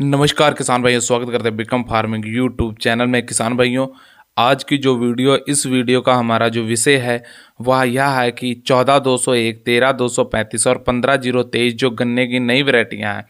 नमस्कार किसान भाइयों स्वागत करते हैं बिकम फार्मिंग यूट्यूब चैनल में किसान भाइयों आज की जो वीडियो इस वीडियो का हमारा जो विषय है वह यह है कि चौदह दो सौ एक तेरह दो सौ पैंतीस और पंद्रह जीरो तेईस जो गन्ने की नई वरायटियाँ हैं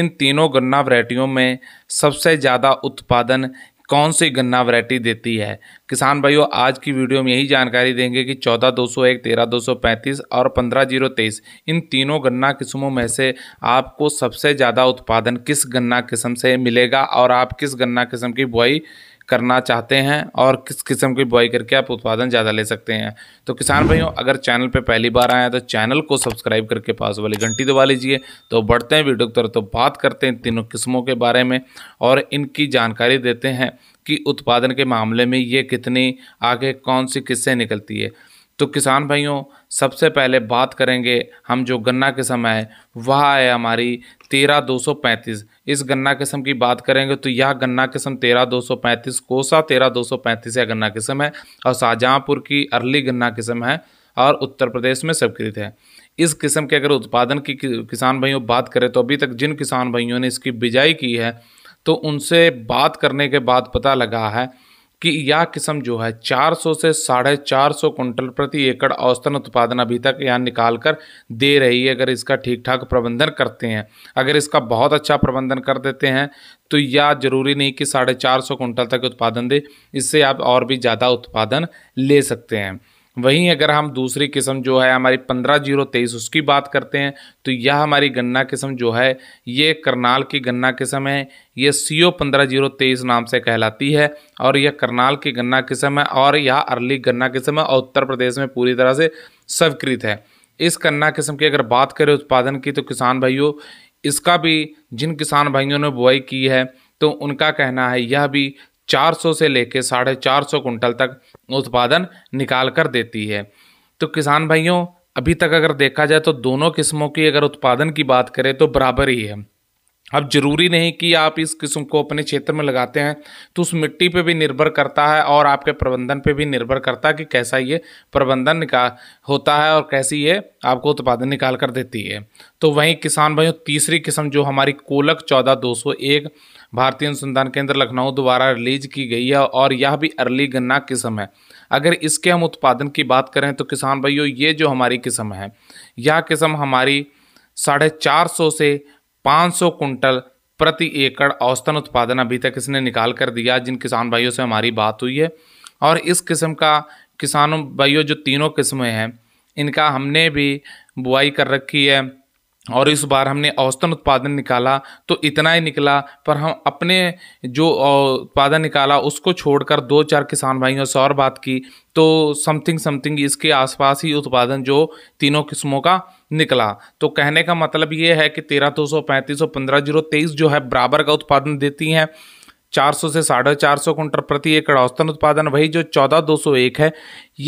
इन तीनों गन्ना वरायटियों में सबसे ज़्यादा उत्पादन कौन सी गन्ना वरायटी देती है किसान भाइयों आज की वीडियो में यही जानकारी देंगे कि चौदह दो सौ एक तेरह दो सौ पैंतीस और पंद्रह जीरो तेईस इन तीनों गन्ना किस्मों में से आपको सबसे ज़्यादा उत्पादन किस गन्ना किस्म से मिलेगा और आप किस गन्ना किस्म की बुआई करना चाहते हैं और किस किस्म की बुआई करके आप उत्पादन ज़्यादा ले सकते हैं तो किसान भाइयों अगर चैनल पर पहली बार आए हैं तो चैनल को सब्सक्राइब करके पास वाली घंटी दबा लीजिए तो बढ़ते हैं वीडियो की तरफ तो बात करते हैं तीनों किस्मों के बारे में और इनकी जानकारी देते हैं कि उत्पादन के मामले में ये कितनी आगे कौन सी किस्से निकलती है तो किसान भाइयों सबसे पहले बात करेंगे हम जो गन्ना किस्म है वह है हमारी तेरह दो सौ पैंतीस इस गन्ना किस्म की बात करेंगे तो यह गन्ना किस्म तेरह दो सौ पैंतीस कोसा तेरह दो सौ पैंतीस यह गन्ना किस्म है और शाहजहाँपुर की अर्ली गन्ना किस्म है और उत्तर प्रदेश में स्वीकृत है इस किस्म के अगर उत्पादन की किसान भाइयों बात करें तो अभी तक जिन किसान भाइयों ने इसकी बिजाई की है तो उनसे बात करने के बाद पता लगा है कि यह किस्म जो है 400 से साढ़े चार सौ कुंटल प्रति एकड़ औसतन उत्पादन अभी तक यहाँ निकाल कर दे रही है अगर इसका ठीक ठाक प्रबंधन करते हैं अगर इसका बहुत अच्छा प्रबंधन कर देते हैं तो यह जरूरी नहीं कि साढ़े चार सौ कुंटल तक उत्पादन दे इससे आप और भी ज़्यादा उत्पादन ले सकते हैं वहीं अगर हम दूसरी किस्म जो है हमारी पंद्रह जीरो तेईस उसकी बात करते हैं तो यह हमारी गन्ना किस्म जो है ये करनाल की गन्ना किस्म है ये सी ओ पंद्रह जीरो तेईस नाम से कहलाती है और यह करनाल की गन्ना किस्म है और यह अर्ली गन्ना किस्म है और उत्तर प्रदेश में पूरी तरह से स्वीकृत है इस गन्ना किस्म की अगर बात करें उत्पादन की तो किसान भाइयों इसका भी जिन किसान भाइयों ने बुआई की है तो उनका कहना है यह भी 400 से लेकर साढ़े चार सौ कुंटल तक उत्पादन निकाल कर देती है तो किसान भाइयों अभी तक अगर देखा जाए तो दोनों किस्मों की अगर उत्पादन की बात करें तो बराबर ही है अब जरूरी नहीं कि आप इस किस्म को अपने क्षेत्र में लगाते हैं तो उस मिट्टी पे भी निर्भर करता है और आपके प्रबंधन पे भी निर्भर करता है कि कैसा ये प्रबंधन निकाल होता है और कैसी ये आपको उत्पादन निकाल कर देती है तो वहीं किसान भाइयों तीसरी किस्म जो हमारी कोलक चौदह दो सौ एक भारतीय अनुसंधान केंद्र लखनऊ द्वारा रिलीज की गई है और यह भी अर्ली गन्ना किस्म है अगर इसके हम उत्पादन की बात करें तो किसान भाइयों ये जो हमारी किस्म है यह किस्म हमारी साढ़े चार सौ से 500 कुंटल प्रति एकड़ औसतन उत्पादन अभी तक इसने निकाल कर दिया जिन किसान भाइयों से हमारी बात हुई है और इस किस्म का किसानों भाइयों जो तीनों किस्में हैं इनका हमने भी बुआई कर रखी है और इस बार हमने औसतन उत्पादन निकाला तो इतना ही निकला पर हम अपने जो उत्पादन निकाला उसको छोड़कर दो चार किसान भाइयों से और बात की तो समथिंग समथिंग इसके आसपास ही उत्पादन जो तीनों किस्मों का निकला तो कहने का मतलब ये है कि तेरह दो सौ पैंतीस और पंद्रह जीरो तेईस जो है बराबर का उत्पादन देती हैं चार सौ से साढ़े चार सौ कुंटल प्रति एकड़ औसतन उत्पादन वही जो चौदह दो सौ एक है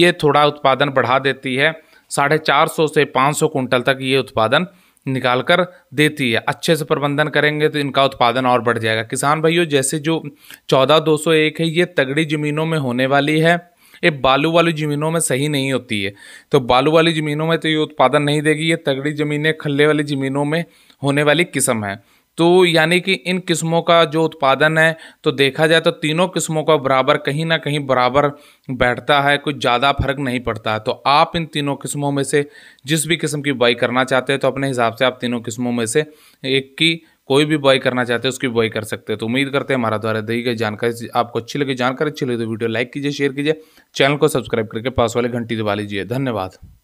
ये थोड़ा उत्पादन बढ़ा देती है साढ़े चार सौ से पाँच सौ कुंटल तक ये उत्पादन निकाल कर देती है अच्छे से प्रबंधन करेंगे तो इनका उत्पादन और बढ़ जाएगा किसान भाइयों जैसे जो चौदह दो सौ एक है ये तगड़ी ज़मीनों में होने वाली है ये बालू वाली ज़मीनों में सही नहीं होती है तो बालू वाली ज़मीनों में तो ये उत्पादन नहीं देगी ये तगड़ी ज़मीनें खल्ले वाली ज़मीनों में होने वाली किस्म है तो यानी कि इन किस्मों का जो उत्पादन है तो देखा जाए तो तीनों किस्मों का बराबर कहीं ना कहीं बराबर बैठता है कुछ ज़्यादा फर्क नहीं पड़ता है तो आप इन तीनों किस्मों में से जिस भी किस्म की बुआई करना चाहते हैं तो अपने हिसाब से आप तीनों किस्मों में से एक की कोई भी बॉय करना चाहते हैं उसकी बॉय कर सकते हैं तो उम्मीद करते हैं हमारा द्वारा दी गई जानकारी आपको अच्छी लगी जानकारी अच्छी लगी तो वीडियो लाइक कीजिए शेयर कीजिए चैनल को सब्सक्राइब करके पास वाले घंटी दबा लीजिए धन्यवाद